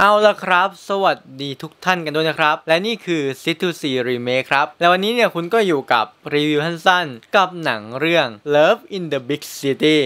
เอาละครับ สวัสดีทุกท่านกันด้วยนะครับ และนี่คือซ i t to ี Remake ครับ และวันนี้เนี่ยคุณก็อยู่กับรีวิวสั้นๆกับหนังเรื่อง Love in the Big City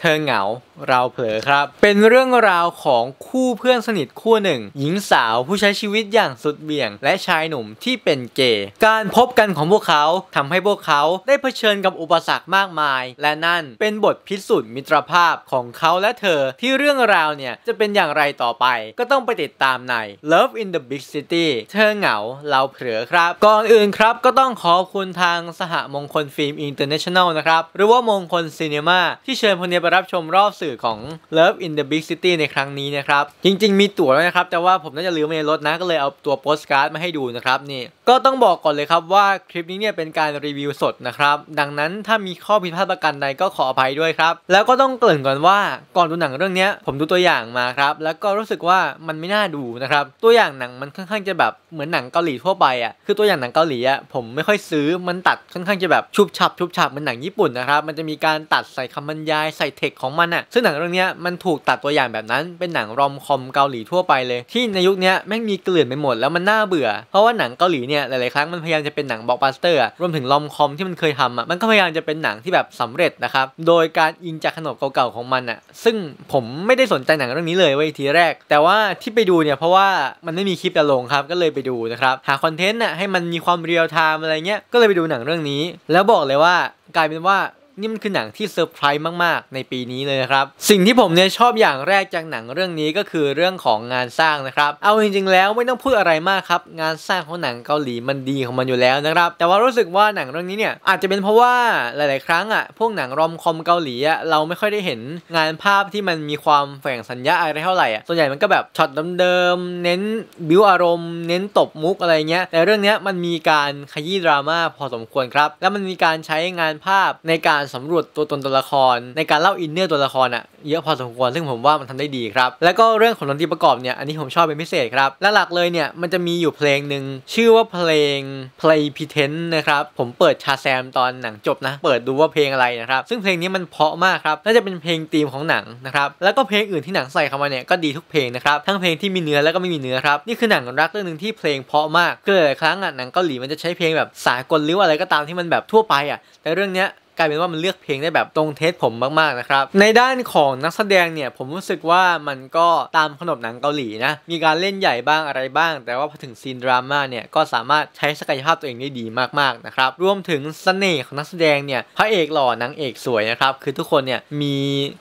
เธอเหงา เราเผลอครับ เป็นเรื่องราวของคู่เพื่อนสนิทคู่หนึ่ง หญิงสาวผู้ใช้ชีวิตอย่างสุดเบี่ยงและชายหนุ่มที่เป็นเกย์การพบกันของพวกเขาทำให้พวกเขาได้เผชิญกับอุปสรรคมากมาย และนั่นเป็นบทพิสูจน์มิตรภาพของเขาและเธอ ที่เรื่องราวเนี่ย จะเป็นอย่างไรต่อไป ก็ต้องไปติดตามใน Love in the Big City เธอเหงาเราเผลอครับก่อนอื่นครับก็ต้องขอบคุณทางสหมงคลฟิล์มอินเตอร์เนชั่นแนลนะครับหรือว่ามงคลซีเนมาที่เชิญพเนปรับชมรอบสื่อของ Love in the Big City ในครั้งนี้นะครับ จริง ๆ มีตั๋วแล้วนะครับ แต่ว่าผมน่าจะลืมในรถนะ ก็เลยเอาตัวโปสการ์ดมาให้ดูนะครับ นี่ก็ต้องบอกก่อนเลยครับว่าคลิปนี้เนี่ยเป็นการรีวิวสดนะครับดังนั้นถ้ามีข้อผิดพลาดประการใดก็ขออภัยด้วยครับแล้วก็ต้องเกริ่นก่อนว่าก่อนดูหนังเรื่องนี้ผมดูตัวอย่างมาครับ แล้วก็รู้สึกว่ามันไม่น่าดูนะครับ ตัวอย่างหนังมันค่อนข้างจะแบบเหมือนหนังเกาหลีทั่วไปอ่ะคือตัวอย่างหนังเกาหลีอ่ะผมไม่ค่อยซื้อมันตัดค่อนข้างจะแบบชุบฉับชุบฉับเมอนหนังญี่ปุ่นนะครับมันจะมีการตัดใส่คำบรรยายใส่เทคของมันอ่ะซึ่งหนังเรื่องนี้มันถูกตัดตัวอย่างแบบนั้นเป็นหนังรอมคอมเกาหลีทั่วไปเลย ที่ในยุคนี้แม่งมีเกลื่อนไปหมดแล้วมันน่าเบื่อ เพราะว่าหนังเกาหลีเนี่ยี่ยหลาย ๆ ครั้งมันพยายามจะเป็นหนังบล็อกบัสเตอร์รวมถึงลอมคอมที่มันเคยทำอ่ะ มันก็พยายามจะเป็นหนังที่แบบสำเร็จนะครับ โดยการอิงจากขนบเก่า ๆ ของมันอ่ะ ซึ่งผมไม่ได้สนใจหนังเรื่องนี้เลยไว้ทีแรก แต่ว่าที่ไปดูเนี่ยเพราะว่ามันไม่มีคลิปจะลงครับ ก็เลยไปดูนะครับ หาคอนเทนต์อ่ะให้มันมีความเรียลไทม์อะไรเงี้ย ก็เลยไปดูหนังเรื่องนี้ แล้วบอกเลยว่ากลายเป็นว่านี่มันคือหนังที่เซอร์ไพรส์มากๆในปีนี้เลยนะครับสิ่งที่ผมเนี่ยชอบอย่างแรกจากหนังเรื่องนี้ก็คือเรื่องของงานสร้างนะครับเอาจริงๆแล้วไม่ต้องพูดอะไรมากครับงานสร้างของหนังเกาหลีมันดีของมันอยู่แล้วนะครับแต่ว่ารู้สึกว่าหนังเรื่องนี้เนี่ยอาจจะเป็นเพราะว่าหลายๆครั้งอ่ะพวกหนังรอมคอมเกาหลีอ่ะเราไม่ค่อยได้เห็นงานภาพที่มันมีความแฝงสัญญาอะไรเท่าไหร่อ่ะส่วนใหญ่มันก็แบบช็อตเดิมๆเน้นบิวอารมณ์เน้นตบมุกอะไรเงี้ยแต่เรื่องนี้มันมีการขยี้ดราม่าพอสมควรครับแล้วมันมีการใช้งานภาพในการสำรวจตัวตนตัวละครในการเล่าอินเนอร์ตัวละครอะเยอะพอสมควรซึ่งผมว่ามันทำได้ดีครับ แล้วก็เรื่องของดนตรีประกอบเนี่ยอันนี้ผมชอบเป็นพิเศษครับและหลักเลยเนี่ยมันจะมีอยู่เพลงหนึ่งชื่อว่าเพลง Play Pretend นะครับ ผมเปิดชาแซมตอนหนังจบนะ เปิดดูว่าเพลงอะไรนะครับ ซึ่งเพลงนี้มันเพาะมากครับ น่าจะเป็นเพลงธีมของหนังนะครับแล้วก็เพลงอื่นที่หนังใส่เข้ามาเนี่ยก็ดีทุกเพลงนะครับ ทั้งเพลงที่มีเนื้อแล้วก็ไม่มีเนื้อครับนี่คือหนังรักเรื่องหนึ่งที่เพลงเพาะมากกือหลายครั้งอ่ะหนังเกาหลีมันจะใช้เพลงแบบสากลหรืออะไรก็ตามที่มันแบบทั่วไปอ่ะแต่เรื่องเนี้ยกลายเป็นว่ามันเลือกเพลงได้แบบตรงเทสผมมากๆนะครับ ในด้านของนักแสดงเนี่ยผมรู้สึกว่ามันก็ตามขนบหนังเกาหลีนะ มีการเล่นใหญ่บ้างอะไรบ้าง แต่ว่าพอถึงซีนดราม่าเนี่ยก็สามารถใช้ศักยภาพตัวเองได้ดีมากๆนะครับ รวมถึงสเสน่ห์ของนักแสดงเนี่ยพระเอกหล่อนางเอกสวยนะครับ คือทุกคนเนี่ยมี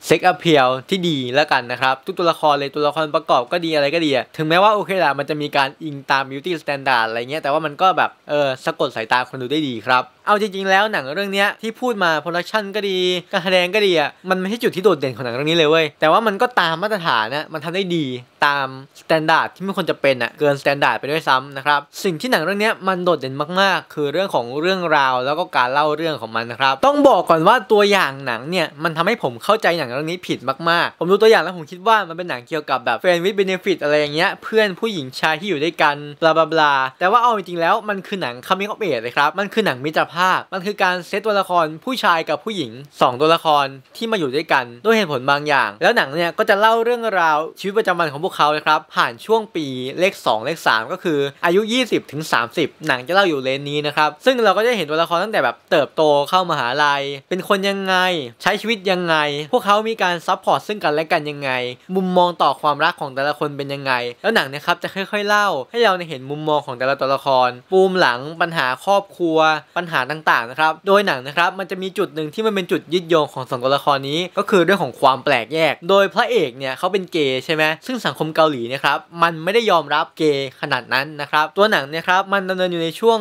เซ็กอะพเพียวที่ดีแล้วกันนะครับ ทุกตัวละครเลยตัวละครประกอบก็ดีอะไรก็ดีถึงแม้ว่าโอเคละมันจะมีการอิงตามบิวตี้สแตนดาร์ดอะไรเงี้ย แต่ว่ามันก็แบบเออสะกดสายตาคนดูได้ดีครับเอาจริงๆ แล้วหนังเรื่องนี้ที่พูดมาโปรดักชันก็ดี การแสดงก็ดีอ่ะมันไม่ใช่จุดที่โดดเด่นของหนังเรื่องนี้เลยเว้ยแต่ว่ามันก็ตามมาตรฐานนะมันทำได้ดีตามสแตนดาร์ดที่ไม่ควรจะเป็นอ่ะเกินสแตนดาร์ดไปด้วยซ้ำนะครับสิ่งที่หนังเรื่องนี้มันโดดเด่นมากๆ คือเรื่องของเรื่องราวแล้วก็การเล่าเรื่องของมันนะครับต้องบอกก่อนว่าตัวอย่างหนังเนี่ยมันทำให้ผมเข้าใจหนังเรื่องนี้ผิดมากๆ ผมดูตัวอย่างแล้วผมคิดว่ามันเป็นหนังเกี่ยวกับแบบแฟนวิดเบเนฟิตอะไรอย่างเงี้ยเพื่อนผู้หญิงชายที่อยู่ด้วยกันบลาบลาแต่ว่าเอาจริงๆแล้วมันคือหนังคัมมิ่งออฟเอเลยครับมันคือหนังมิตรภาคมันคือการเซตตัวละครผู้ชายกับผู้หญิง 2 ตัวละครที่มาอยู่ด้วยกันด้วยเหตุผลบางอย่าง แล้วหนังเนี่ยก็จะเล่าเรื่องราวชีวิตประจำวันของพวกเขาเลยครับผ่านช่วงปีเลข 2 เลข 3 ก็คืออายุ 20ถึง30 หนังจะเล่าอยู่เลนนี้นะครับซึ่งเราก็จะเห็นตัวละครตั้งแต่แบบเติบโตเข้ามหาลัยเป็นคนยังไง ใช้ชีวิตยังไง พวกเขามีการซัพพอร์ตซึ่งกันและกันยังไง มุมมองต่อความรักของแต่ละคนเป็นยังไง แล้วหนังนะครับจะค่อยๆเล่าให้เราเห็นมุมมองของแต่ละตัวละครปูมหลัง ปัญหาครอบครัว ปัญหาต่างๆนะครับ โดยหนังนะครับมันจะมีจุดหนึ่งที่มันเป็นจุดยึดโยงของสองตัวละครนี้ก็คือเรื่องของความแปลกแยก โดยพระเอกเนี่ยเขาเป็นเกย์ใช่ไหม ซึ่งสังคมเกาหลีนะครับมันไม่ได้ยอมรับเกย์ขนาดนั้นนะครับ ตัวหนังเนี่ยครับมันดำเนินอยู่ในช่วง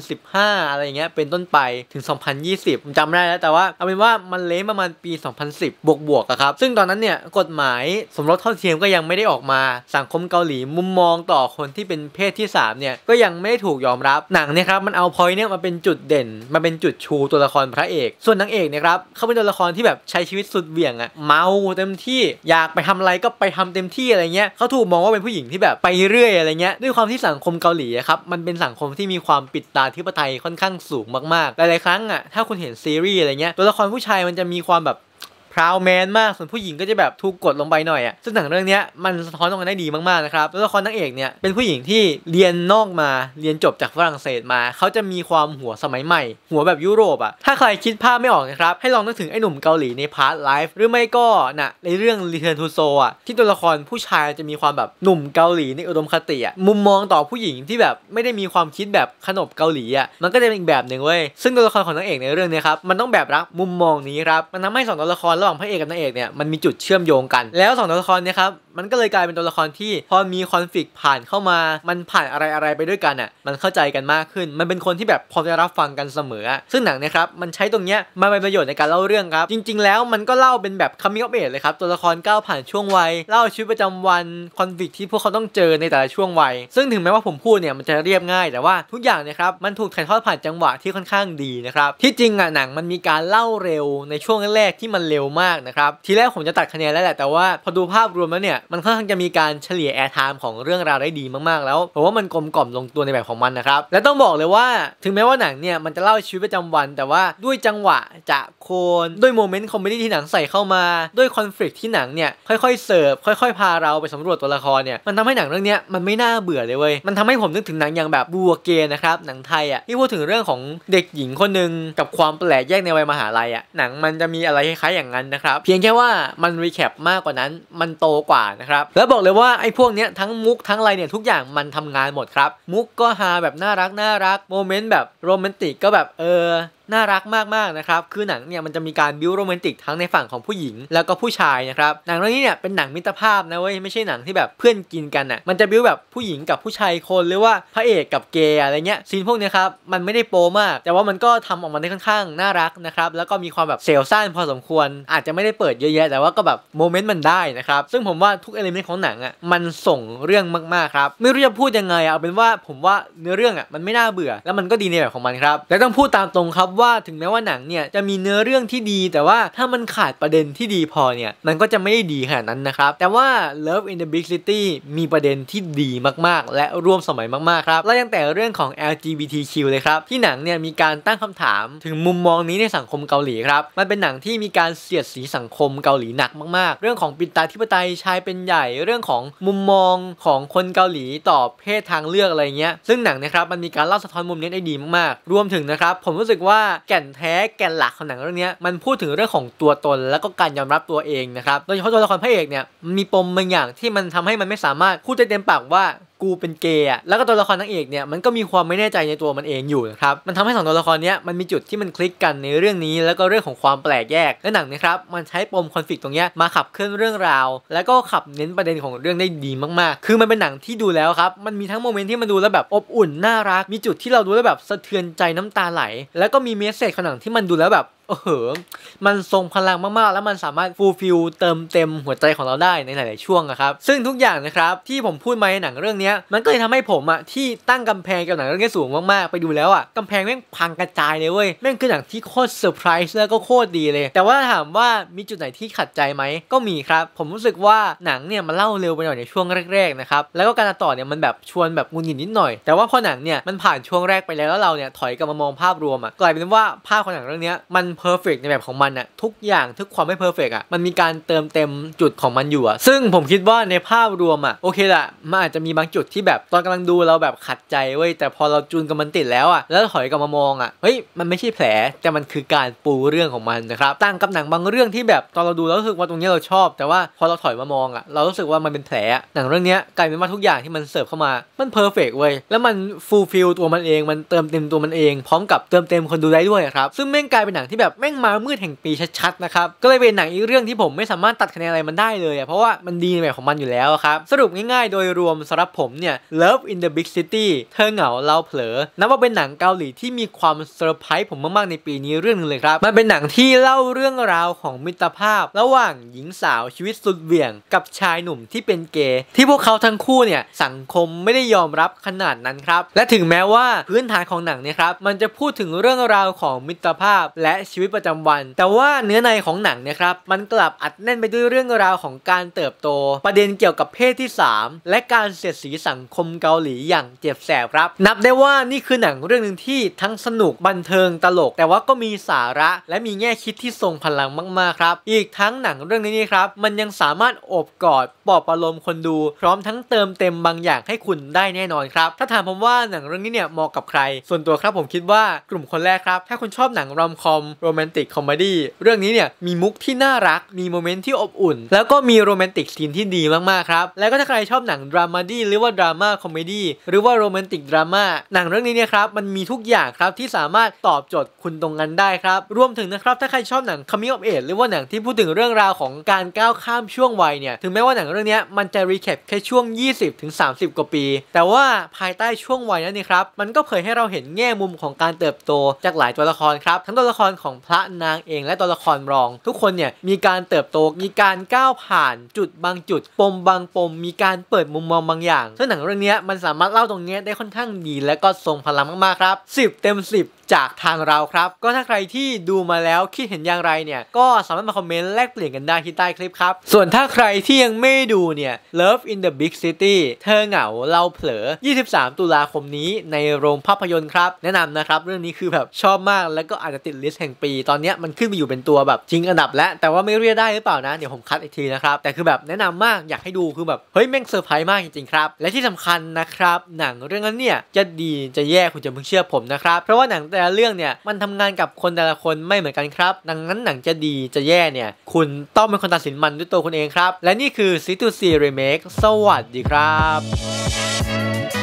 2015 อะไรเงี้ยเป็นต้นไปถึง 2020ผมจำไม่ได้แล้วแต่ว่าเอาเป็นว่ามันเละประมาณปี 2010 บวกบวกครับ ซึ่งตอนนั้นเนี่ยกฎหมายสมรสเท่าเทียมก็ยังไม่ได้ออกมา สังคมเกาหลีมุมมองต่อคนที่เป็นเพศที่3เนี่ยก็ยังไม่ได้ถูกยอมรับ หนังเนี่ยครับมันเอาพอยเนี่ยมาเป็นจุดเด่นมันเป็นจุดชูตัวละครพระเอก ส่วนนางเอกเนี่ยครับ เขาเป็นตัวละครที่แบบใช้ชีวิตสุดเบี่ยงอะเมาเต็มที่อยากไปทำอะไรก็ไปทำเต็มที่อะไรเงี้ย เขาถูกมองว่าเป็นผู้หญิงที่แบบไปเรื่อยอะไรเงี้ย ด้วยความที่สังคมเกาหลีครับ มันเป็นสังคมที่มีความปิดตาธิปไตยค่อนข้างสูงมากๆ หลาย ๆครั้งอะถ้าคุณเห็นซีรีส์อะไรเงี้ย ตัวละครผู้ชายมันจะมีความแบบพราวแมนมากส่วนผู้หญิงก็จะแบบถูกกดลงไปหน่อยอะ่ะซึ่งหนังเรื่องนี้มันสะท้อนตรงกันได้ดีมากๆนะครับ ตัวละครนางเอกเนี่ยเป็นผู้หญิงที่เรียนนอกมาเรียนจบจากฝรั่งเศสมา เขาจะมีความหัวสมัยใหม่ หัวแบบยุโรปอะ่ะ ถ้าใครคิดภาพไม่ออกนะครับ ให้ลองนึกถึงไอ้หนุ่มเกาหลีในพาร์ทไลฟ์หรือไม่ก็นะ่ะในเรื่องรีเทนทูโซอ่ะที่ตัวละครผู้ชายจะมีความแบบหนุ่มเกาหลีในอุดมคติอ่ะมุมมองต่อผู้หญิงที่แบบไม่ได้มีความคิดแบบขนบเกาหลีอ่ะมันก็จะเป็นอีกแบบหนึ่งเว้ยซึ่งตัวละครของนางเอกในเรื่องนี้ครับมันต้องแบบรักมุมมองนี้ครับมันทำให้สองตัวละครระหว่างพระเอกกับนางเอกเนี่ยมันมีจุดเชื่อมโยงกัน แล้วสองตัวละครเนี่ยครับมันก็เลยกลายเป็นตัวละครที่พอมีคอนฟ lict ผ่านเข้ามามันผ่านอะไรอะไรไปด้วยกันอ่ะมันเข้าใจกันมากขึ้น มันเป็นคนที่แบบพร้อมจะรับฟังกันเสมอซึ่งหนังนะครับมันใช้ตรงเนี้ยมาเป็นประโยชน์ในการเล่าเรื่องครับ จริงๆแล้วมันก็เล่าเป็นแบบคัมมิ่งอัปเดตเลยครับตัวละครก้าวผ่านช่วงวัยเล่าชีวิตประจำวันคอนฟ lict ที่พวกเขาต้องเจอในแต่ละช่วงวัยซึ่งถึงแม้ว่าผมพูดเนี่ยมันจะเรียบง่ายแต่ว่าทุกอย่างนะครับมันถูกถ่ายทอดผ่านจังหวะที่ค่อนข้างดีนะครับที่จริงอ่ะหนังมันมีการเล่าเร็วในช่วงแรกที่มันเร็วมากนะครับทีแรกผมจะตัดคะแนนแล้วแหละแต่ว่าพอดูภาพรวมแล้วเนี่ยมันค่อนข้างจะมีการเฉลี่ยแอร์ไทม์ของเรื่องราวได้ดีมากๆแล้วผมว่ามันกลมกล่อมลงตัวในแบบของมันนะครับและต้องบอกเลยว่าถึงแม้ว่าหนังเนี่ยมันจะเล่าชีวิตประจำวันแต่ว่าด้วยจังหวะจะโคนด้วยโมเมนต์คอมเมดี้ที่หนังใส่เข้ามาด้วยคอนฟ lict ที่หนังเนี่ยค่อยๆ เสิร์ฟค่อย ๆพาเราไปสำรวจตัวละครเนี่ยมันทำให้หนังเรื่องนี้มันไม่น่าเบื่อเลยเว้ยมันทำให้ผมนึกถึงหนังอย่างแบบบัวเกนะครับหนังไทยอ่ะที่พูดถึงเรื่องของเด็กหญิงคนหนึ่งกับความแปลกแยกในวัยมหาลัยอ่ะหนังมันจะมีอะไรคล้ายๆอย่างนั้น้นนะครับ เพียงแค่ว่ามันรีแคปมากกว่านั้น มันโตกว่านะครับ แล้วบอกเลยว่า ไอ้พวกเนี้ย ทั้งมุกทั้งอะไรเนี่ย ทุกอย่างมันทำงานหมดครับ มุกก็ฮาแบบ น่ารัก น่ารักโมเมนต์แบบโรแมนติกก็แบบ เออน่ารักมากๆนะครับ คือหนังเนี่ยมันจะมีการบิวโรแมนติก ทั้งในฝั่งของผู้หญิงแล้วก็ผู้ชายนะครับหนังเรื่องนี้เนี่ยเป็นหนังมิตรภาพนะเว้ยไม่ใช่หนังที่แบบเพื่อนกินกันอ่ะมันจะบิวแบบผู้หญิงกับผู้ชายคน หรือว่าพระเอกกับเกย์อะไรเงี้ยซีนพวกนี้ครับมันไม่ได้โปมาก แต่ว่ามันก็ทำออกมาได้ค่อนข้างน่ารักนะครับแล้วก็มีความแบบเซลซ่านพอสมควร อาจจะไม่ได้เปิดเยอะแยะแต่ว่าก็แบบโมเมนต์มันได้นะครับซึ่งผมว่าทุกเอลิเมนต์ของหนังอ่ะมันส่งเรื่องมากๆครับไม่รู้จะพูดยังไงเอาเป็นว่าผมว่าเนื้อเรื่องอ่ะมันไม่น่าเบื่อ แล้วมันก็ดีในแบบของมันครับและต้องพูดตามตรงครับว่าถึงแม้ว่าหนังเนี่ยจะมีเนื้อเรื่องที่ดี แต่ว่าถ้ามันขาดประเด็นที่ดีพอเนี่ยมันก็จะไม่ได้ดีขนาดนั้นนะครับแต่ว่า Love in the Big City มีประเด็นที่ดีมากๆ และร่วมสมัยมากๆครับและยังแต่เรื่องของ LGBTQ เลยครับที่หนังเนี่ยมีการตั้งคำถามถึงมุมมองนี้ในสังคมเกาหลีครับมันเป็นหนังที่มีการเสียดสีสังคมเกาหลีหนักมาก ๆ เรื่องของปิตาธิปไตยชายเป็นใหญ่เรื่องของมุมมองของคนเกาหลีต่อเพศทางเลือกอะไรเงี้ยซึ่งหนังนะครับมันมีการเล่าสะท้อนมุมนี้ได้ดีมากๆรวมถึงนะครับผมรู้สึกว่าาแก่นแท้แก่นหลักของหนังเรื่องนี้มันพูดถึงเรื่องของตัวตนแล้วก็การยอมรับตัวเองนะครับ โดยเฉพาะตัวละครพระเอกเนี่ยมีปมบางอย่างที่มันทำให้มันไม่สามารถพูดได้เต็มปากว่ากูเป็นเกย์แล้วก็ตัวละครนางเอกเนี่ยมันก็มีความไม่แน่ใจในตัวมันเองอยู่นะครับมันทำให้สองตัวละครเนี้ยมันมีจุดที่มันคลิกกันในเรื่องนี้แล้วก็เรื่องของความแปลกแยกและหนังนะครับมันใช้ปมคอนฟ lict ตรงเนี้ยมาขับเคลื่อนเรื่องราว แล้วก็ขับเน้นประเด็นของเรื่องได้ดีมากๆ คือมันเป็นหนังที่ดูแล้วครับมันมีทั้งโมเมนต์ที่มันดูแล้วแบบอบอุ่นน่ารัก มีจุดที่เราดูแล้วแบบสะเทือนใจน้ำตาไหล แล้วก็มีเมสเซจของหนังที่มันดูแล้วแบบโอ้โหมันทรงพลังมากๆ แล้วมันสามารถฟูลฟิลเติมเต็มหัวใจของเราได้ในหลาย ๆช่วงครับ ซึ่งทุกอย่างนะครับที่ผมพูดมาในหนังเรื่องนี้มันก็เลยทำให้ผมอะที่ตั้งกำแพงกับหนังเรื่องนี้สูงมาก ๆ ไปดูแล้วอะกำแพงแม่งพังกระจายเลยเว้ยแม่งคือหนังที่โคตรเซอร์ไพรส์แล้วก็โคตรดีเลย แต่ว่าถามว่ามีจุดไหนที่ขัดใจไหมก็มีครับ ผมรู้สึกว่าหนังเนี่ยมันเล่าเร็วไปหน่อยในช่วงแรก ๆ นะครับแล้วก็การต่อเนี่ยมันแบบชวนแบบงุนหงิดนิดหน่อย แต่ว่าพอหนังเนี่ยมันผ่านช่วงแรกไปแล้วแล้วเราเนี่ยถอยกลับมามองภาพรวมอะกลายเป็นว่าภาพของหนังเรื่องนี้มันเเพอร์เฟกในแบบของมันอะทุกอย่าง ทุกความไม่เพอร์เฟกอะมันมีการเติมเต็มจุดของมันอยู่อะซึ่งผมคิดว่าในภาพรวมอะโอเคแหละมันอาจจะมีบางจุดที่แบบตอนกำลังดูเราแบบขัดใจเว้ยแต่พอเราจูนกับมันติดแล้วอะแล้วถอยกลับมามองอะเฮ้ยมันไม่ใช่แผลแต่มันคือการปูเรื่องของมันนะครับต่างกับหนังบางเรื่องที่แบบตอนเราดูแล้วรู้สึกว่าตรงนี้เราชอบ แต่ว่าพอเราถอยมามองอะเรารู้สึกว่ามันเป็นแผลหนังเรื่องนี้กลายเป็นว่าทุกอย่างที่มันเสิร์ฟเข้ามา มันเพอร์เฟกเว้ยแล้วมันฟูลฟิลตัวมันเองมันเติมเต็มตัวมันเองพร้อมกับเติมเต็มคนดูได้ด้วยครับซึ่งแม่งกลายเป็นหนังที่แบบแบบแม่งมามืดแห่งปีชัดๆ นะครับ ก็เลยเป็นหนังอีกเรื่องที่ผมไม่สามารถตัดคะแนนอะไรมันได้เลยเพราะว่ามันดีในแบบของมันอยู่แล้วครับ สรุปง่ายๆ โดยรวมสำหรับผมเนี่ย Love in the Big City เธอเหงาเราเผลอ นับว่าเป็นหนังเกาหลีที่มีความเซอร์ไพรส์ผมมากๆ ในปีนี้เรื่องนึงเลยครับ มันเป็นหนังที่เล่าเรื่องราวของมิตรภาพ ระหว่างหญิงสาวชีวิตสุดเหวี่ยง กับชายหนุ่มที่เป็นเกย์ที่พวกเขาทั้งคู่เนี่ยสังคมไม่ได้ยอมรับขนาดนั้นครับ และถึงแม้ว่าพื้นฐานของหนังเนี่ยครับ มันจะพูดถึงเรื่องราวของมิตรภาพและชีวิตประจำวัน แต่ว่าเนื้อในของหนังนะครับมันกลับอัดแน่นไปด้วยเรื่องราวของการเติบโต ประเด็นเกี่ยวกับเพศที่ 3 และการเสียดสีสังคมเกาหลีอย่างเจ็บแสบครับ นับได้ว่านี่คือหนังเรื่องหนึ่งที่ทั้งสนุกบันเทิงตลก แต่ว่าก็มีสาระและมีแง่คิดที่ทรงพลังมากๆครับ อีกทั้งหนังเรื่องนี้นี่ครับ มันยังสามารถอบกอดปลอบประโลมคนดูพร้อมทั้งเติมเต็มบางอย่างให้คุณได้แน่นอนครับถ้าถามผมว่าหนังเรื่องนี้เนี่ยเหมาะกับใครส่วนตัวครับ ผมคิดว่ากลุ่มคนแรกครับ ถ้าคุณชอบหนังรอมคอมโรแมนติกคอมเมดี้เรื่องนี้เนี่ยมีมุกที่น่ารักมีโมเมนต์ที่อบอุ่น แล้วก็มีโรแมนติกซีนที่ดีมาก ๆ ครับ แล้วก็ถ้าใครชอบหนังดราม่าดีหรือว่าดราม่าคอมเมดี้หรือว่าโรแมนติกดราม่าหนังเรื่องนี้เนี่ยครับมันมีทุกอย่างครับที่สามารถตอบโจทย์คุณตรงกันได้ครับรวมถึงนะครับถ้าใครชอบหนังคามมิโอเอจหรือว่าหนังที่พูดถึงเรื่องราวของการก้าวข้ามช่วงวัยเนี่ยถึงแม้ว่าหนังเรื่องนี้มันจะรีแคปแค่ช่วง 20-30กว่าปี แต่ว่าภายใต้ช่วงวัยนั้นนี่ครับมันก็เผยให้เราเห็นแง่มุมของการเติบโตจากหลายตัวละครครับทั้งตัวละครของของพระนางเองและตัวละครรอง ทุกคนเนี่ย มีการเติบโตมีการก้าวผ่านจุดบางจุด ปมบางปม มีการเปิดมุมมองบางอย่างซึ่งหนังเรื่องนี้มันสามารถเล่าตรงนี้ได้ค่อนข้างดี และก็ทรงพลังมาก ๆ ครับ 10 เต็ม 10จากทางเราครับก็ถ้าใครที่ดูมาแล้ว คิดเห็นอย่างไรเนี่ย ก็สามารถมาคอมเมนต์ แลกเปลี่ยนกันได้ที่ใต้คลิปครับ ส่วนถ้าใครที่ยังไม่ดูเนี่ย Love in the Big City เธอเหงา เราเผลอ 23 ตุลาคมนี้ในโรงภาพยนตร์ครับ แนะนำนะครับ เรื่องนี้คือแบบชอบมากแล้วก็อาจจะติดลิสต์แห่งปีตอนนี้มันขึ้นมาอยู่เป็นตัวแบบจริงอันดับ แล้วแต่ว่าไม่เรียกได้หรือเปล่านะเดี๋ยวผมคัดอีกทีนะครับแต่คือแบบแนะนำมากอยากให้ดูคือแบบเฮ้ยแม่งเซอร์ไพรส์มากจริงๆครับ และที่สำคัญนะครับหนังเรื่องนั้นเนี่ยจะดีจะแย่คุณจะเพิ่งเชื่อผมนะครับเพราะว่าหนังแต่และเรื่องเนี่ยมันทำงานกับคนแต่ละคนไม่เหมือนกันครับ ดังนั้นหนังจะดีจะแย่เนี่ยคุณต้องเป็นคนตัดสินมันด้วยตัวคุณเองครับ และนี่คือ C2C Remake สวัสดีครับ